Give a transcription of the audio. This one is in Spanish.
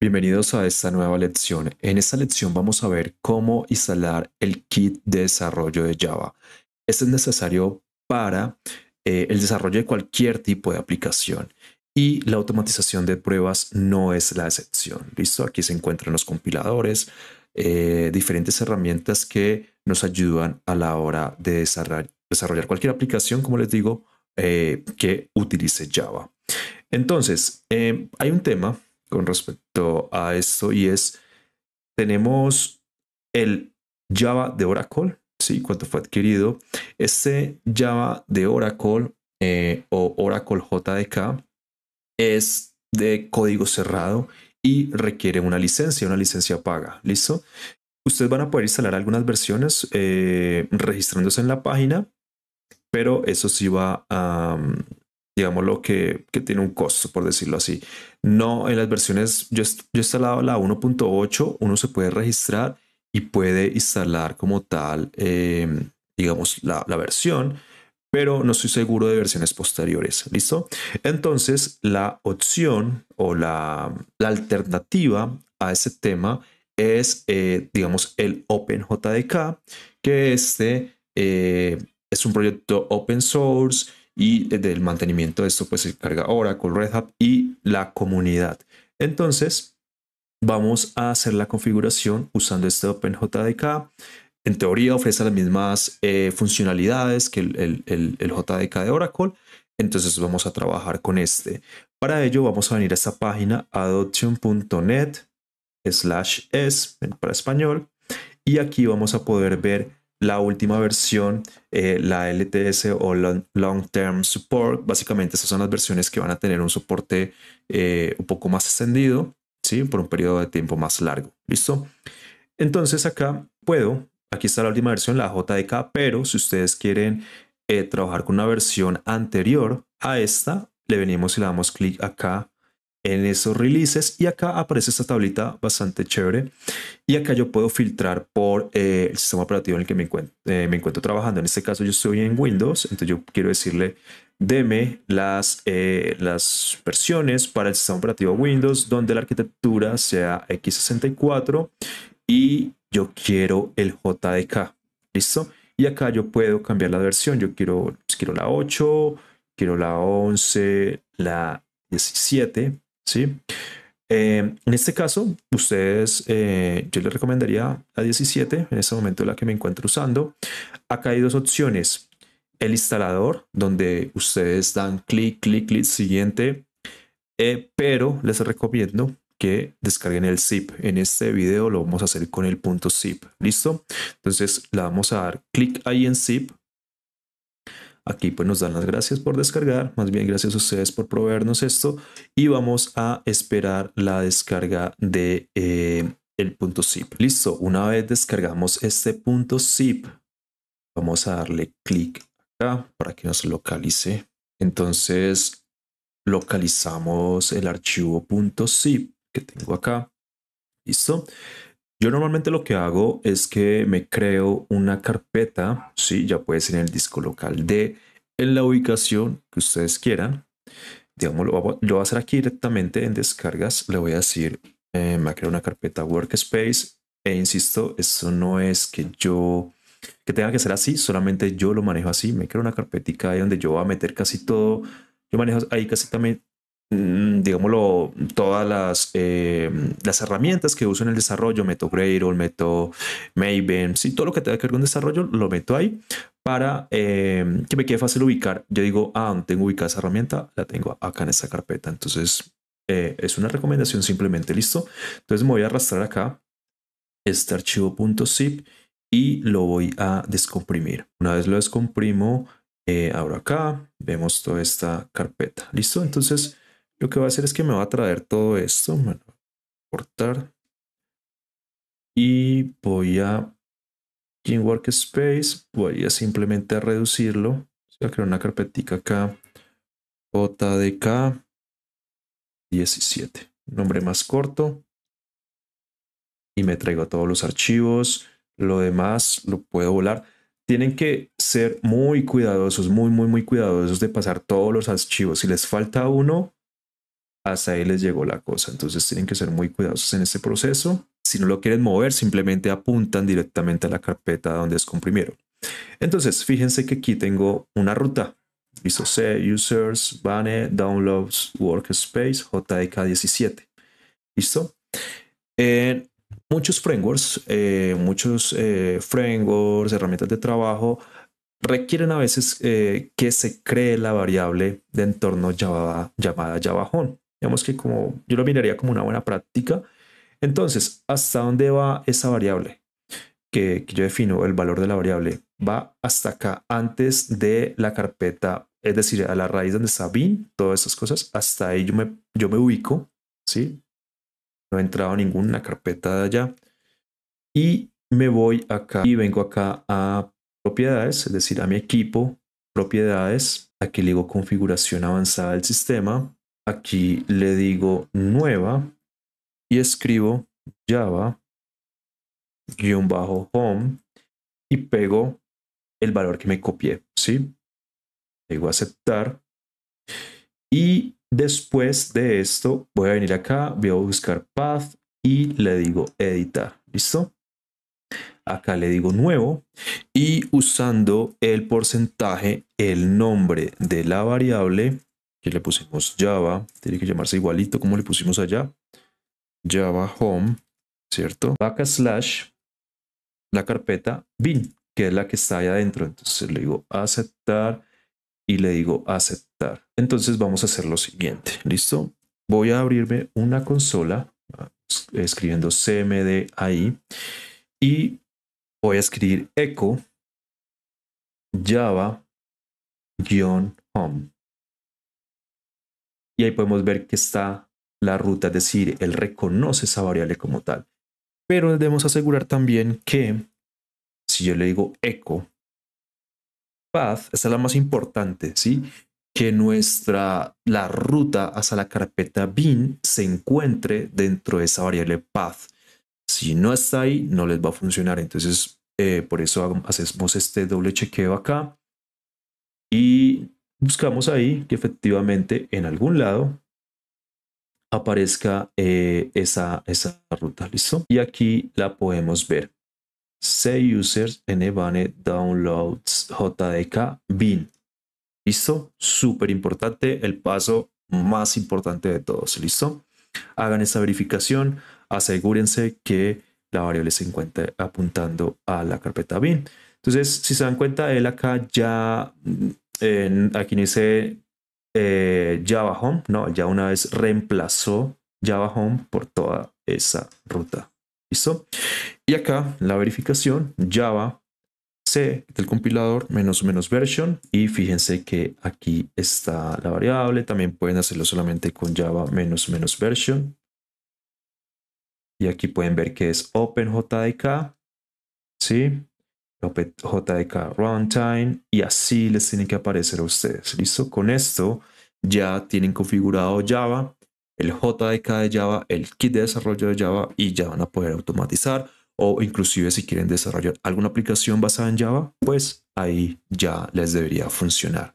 Bienvenidos a esta nueva lección. En esta lección vamos a ver cómo instalar el kit de desarrollo de Java. Este es necesario para eh, el desarrollo de cualquier tipo de aplicación y la automatización de pruebas no es la excepción. Listo, aquí se encuentran los compiladores, eh, diferentes herramientas que nos ayudan a la hora de desarrollar cualquier aplicación, como les digo, eh, que utilice Java. Entonces, hay un tema con respecto a esto y es, tenemos el Java de Oracle, ¿sí? Cuando fue adquirido, Ese Java de Oracle eh, o Oracle JDK es de código cerrado y requiere una licencia, una licencia paga, ¿listo? Ustedes van a poder instalar algunas versiones eh, registrándose en la página, pero eso sí va a lo que, que tiene un costo, por decirlo así. No, en las versiones, yo, yo instalado la 1.8, uno se puede registrar y puede instalar como tal, em, digamos, la, versión, pero no estoy seguro de versiones posteriores, ¿listo? Entonces, la opción o la, alternativa a ese tema es, eh, digamos, el OpenJDK, que este eh, es un proyecto open source y eh, del mantenimiento de esto pues se carga Oracle, Red Hat y la comunidad. Entonces, vamos a hacer la configuración usando este OpenJDK. En teoría ofrece las mismas eh, funcionalidades que el, JDK de Oracle. Entonces vamos a trabajar con este. Para ello vamos a venir a esta página adoption.net slash es para español. Y aquí vamos a poder ver la última versión, eh, la LTS o Long Term Support. Básicamente, esas son las versiones que van a tener un soporte eh, un poco más extendido, ¿sí? Por un periodo de tiempo más largo. ¿Listo? Entonces, acá puedo, aquí está la última versión, la JDK, pero si ustedes quieren eh, trabajar con una versión anterior a esta, le venimos y le damos clic acá en esos releases y acá aparece esta tablita bastante chévere y acá yo puedo filtrar por eh, el sistema operativo en el que me encuentro, eh, me encuentro, trabajando. En este caso yo estoy en Windows, entonces yo quiero decirle deme las, eh, las versiones para el sistema operativo Windows donde la arquitectura sea x64 y yo quiero el JDK. ¿Listo? Y acá yo puedo cambiar la versión. Yo quiero, quiero la 8, quiero la 11, la 17 ¿sí? Eh, en este caso, ustedes, eh, yo les recomendaría a 17, en este momento la que me encuentro usando. Acá hay dos opciones. El instalador, donde ustedes dan clic, clic, clic, siguiente. Eh, pero les recomiendo que descarguen el zip. En este video lo vamos a hacer con el punto zip. ¿Listo? Entonces le vamos a dar clic ahí en zip. Aquí pues nos dan las gracias por descargar, más bien gracias a ustedes por proveernos esto y vamos a esperar la descarga de eh, el punto zip. Listo, una vez descargamos este punto zip, vamos a darle clic acá para que nos localice. Entonces localizamos el archivo punto .zip que tengo acá. ¿Listo? Yo normalmente lo que hago es que me creo una carpeta, sí, ya puede ser en el disco local de en la ubicación que ustedes quieran. Digamos, lo, voy a hacer aquí directamente en descargas. Le voy a decir, eh, me ha una carpeta workspace. E insisto, eso no es que yo, que tenga que ser así, solamente yo lo manejo así. Me creo una carpetica ahí donde yo va a meter casi todo. Yo manejo ahí casi también Mm, digámoslo, todas las, eh, las herramientas que uso en el desarrollo, meto Gradle, meto Maven, sí, todo lo que tenga que ver con desarrollo lo meto ahí para eh, que me quede fácil ubicar. Yo digo, ah, tengo ubicada esa herramienta, la tengo acá en esta carpeta. Entonces, eh, es una recomendación simplemente, listo. Entonces me voy a arrastrar acá este archivo.zip y lo voy a descomprimir. Una vez lo descomprimo, abro acá, vemos toda esta carpeta, listo. Entonces, lo que va a hacer es que me va a traer todo esto, cortar y voy a en Workspace, voy a simplemente reducirlo, voy a crear una carpetita acá, JDK 17, nombre más corto y me traigo todos los archivos, lo demás lo puedo volar. Tienen que ser muy cuidadosos, muy, muy, muy cuidadosos de pasar todos los archivos. Si les falta uno, hasta ahí les llegó la cosa. Entonces tienen que ser muy cuidadosos en este proceso. Si no lo quieren mover, simplemente apuntan directamente a la carpeta donde es descomprimieron. Entonces, fíjense que aquí tengo una ruta. Listo, C, Users, Bane, Downloads, Workspace, JDK17. ¿Listo? muchos frameworks, eh, muchos eh, frameworks, herramientas de trabajo, requieren a veces eh, que se cree la variable de entorno llamada, llamada Java Home. Digamos que como yo lo miraría como una buena práctica. Entonces, ¿hasta dónde va esa variable? Que, yo defino el valor de la variable. Va hasta acá, antes de la carpeta, es decir, a la raíz donde está bin, todas esas cosas, hasta ahí yo me, yo me ubico, ¿sí? No he entrado ninguna carpeta de allá. Y me voy acá y vengo acá a propiedades, es decir, a mi equipo, propiedades. Aquí le digo configuración avanzada del sistema. Aquí le digo nueva y escribo java-home y pego el valor que me copié, ¿sí? Digo aceptar. Y después de esto voy a venir acá, voy a buscar path y le digo editar, ¿listo? Acá le digo nuevo y usando el porcentaje, el nombre de la variable, que le pusimos Java, tiene que llamarse igualito como le pusimos allá, Java Home, ¿cierto? Backslash, la carpeta bin, que es la que está ahí adentro. Entonces le digo aceptar y le digo aceptar. Entonces vamos a hacer lo siguiente, ¿listo? Voy a abrirme una consola escribiendo cmd ahí y voy a escribir echo java-home. Y ahí podemos ver que está la ruta, es decir, él reconoce esa variable como tal. Pero debemos asegurar también que si yo le digo echo path, esta es la más importante, ¿sí? Que nuestra, la ruta hasta la carpeta bin se encuentre dentro de esa variable path. Si no está ahí, no les va a funcionar. Entonces, eh, por eso hacemos este doble chequeo acá. Y buscamos ahí que efectivamente en algún lado aparezca eh, esa, esa ruta, ¿listo? Y aquí la podemos ver. Say users nbane downloads JDK bin. ¿Listo? Súper importante, el paso más importante de todos, ¿listo? Hagan esa verificación, asegúrense que la variable se encuentre apuntando a la carpeta bin. Entonces, si se dan cuenta, él acá ya aquí dice eh, Java Home, no, ya una vez reemplazó Java Home por toda esa ruta. ¿Listo? Y acá la verificación Java C del compilador menos menos version y fíjense que aquí está la variable. También pueden hacerlo solamente con Java menos menos version. Y aquí pueden ver que es OpenJDK. ¿Sí? JDK Runtime y así les tiene que aparecer a ustedes. ¿Listo? Con esto ya tienen configurado Java, el JDK de Java, el kit de desarrollo de Java y ya van a poder automatizar o inclusive si quieren desarrollar alguna aplicación basada en Java, pues ahí ya les debería funcionar.